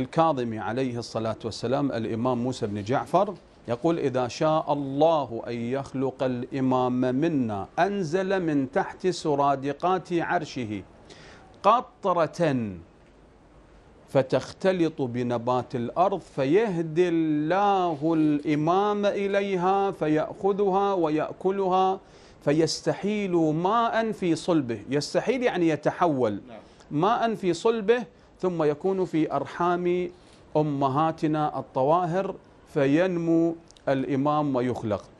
الكاظم عليه الصلاة والسلام الإمام موسى بن جعفر يقول إذا شاء الله أن يخلق الإمام منا أنزل من تحت سرادقات عرشه قطرة فتختلط بنبات الأرض فيهدي الله الإمام إليها فيأخذها ويأكلها فيستحيل ماء في صلبه يستحيل يعني يتحول نعم. ماء في صلبه ثم يكون في أرحام أمهاتنا الطواهر فينمو الإمام ويخلق